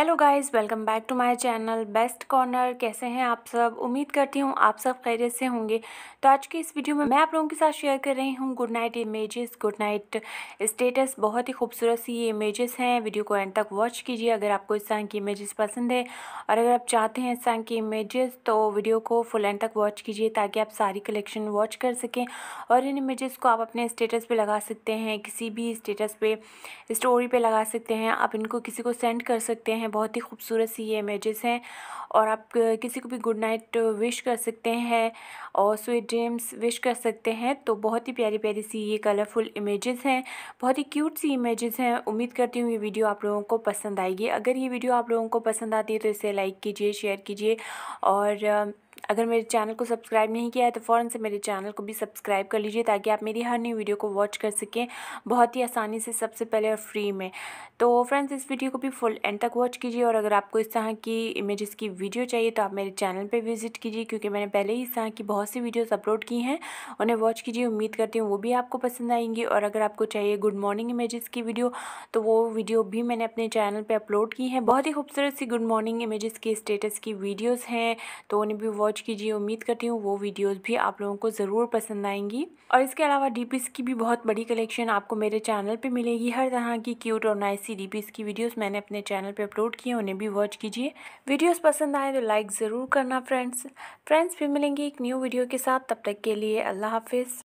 hello guys welcome back to my channel best corner कैसे हैं आप सब उम्मीद करती हूँ आप सब खैरियत से होंगे तो आज की इस वीडियो में मैं आप लोगों के साथ शेयर कर रही हूँ good night images good night status बहुत ही खूबसूरत सी ये इमेजेस हैं वीडियो को एंड तक वॉच कीजिए अगर आपको इस तरह की इमेजेस पसंद है और अगर आप चाहते हैं इस तरह की इमेजेस तो वीडियो को फुल एंड तक वॉच कीजिए ताकि आप सारी कलेक्शन वॉच कर सकें और इन इमेजेस को आप अपने स्टेटस पर लगा सकते हैं किसी भी स्टेटस पर स्टोरी पर लगा सकते हैं आप इनको किसी को सेंड कर सकते हैं हैं बहुत ही खूबसूरत सी ये इमेजेस हैं और आप किसी को भी गुड नाइट विश कर सकते हैं और स्वीट ड्रीम्स विश कर सकते हैं तो बहुत ही प्यारी प्यारी सी ये कलरफुल इमेजेस हैं बहुत ही क्यूट सी इमेजेस हैं उम्मीद करती हूँ ये वीडियो आप लोगों को पसंद आएगी अगर ये वीडियो आप लोगों को पसंद आती है तो इसे लाइक कीजिए शेयर कीजिए और अगर मेरे चैनल को सब्सक्राइब नहीं किया है तो फ़ौरन से मेरे चैनल को भी सब्सक्राइब कर लीजिए ताकि आप मेरी हर न्यू वीडियो को वॉच कर सकें बहुत ही आसानी से सबसे पहले और फ्री में तो फ्रेंड्स इस वीडियो को भी फुल एंड तक वॉच कीजिए और अगर आपको इस तरह की इमेज़ की वीडियो चाहिए तो आप मेरे चैनल पर विजिट कीजिए क्योंकि मैंने पहले ही इस तरह की बहुत सी वीडियोज़ अपलोड की हैं उन्हें वॉच कीजिए उम्मीद करती हूँ वो भी आपको पसंद आएंगी और अगर आपको चाहिए गुड मॉर्निंग इमेज़ की वीडियो तो वो वीडियो भी मैंने अपने चैनल पर अपलोड की है बहुत ही खूबसूरत सी गुड मॉर्निंग इमेज़ के स्टेटस की वीडियोज़ हैं तो उन्हें भी वॉच कीजिए उम्मीद करती हूँ वो वीडियोस भी आप लोगों को ज़रूर पसंद आएंगी और इसके अलावा डी की भी बहुत बड़ी कलेक्शन आपको मेरे चैनल पर मिलेगी हर तरह की क्यूट और नाइसी डी की वीडियोज़ मैंने अपने चैनल पे अपलोड किए उन्हें भी वॉच कीजिए वीडियोज़ पसंद आए तो लाइक ज़रूर करना फ्रेंड्स फ्रेंड्स भी मिलेंगे एक न्यू वीडियो के साथ तब तक के लिए अल्लाह हाफिज़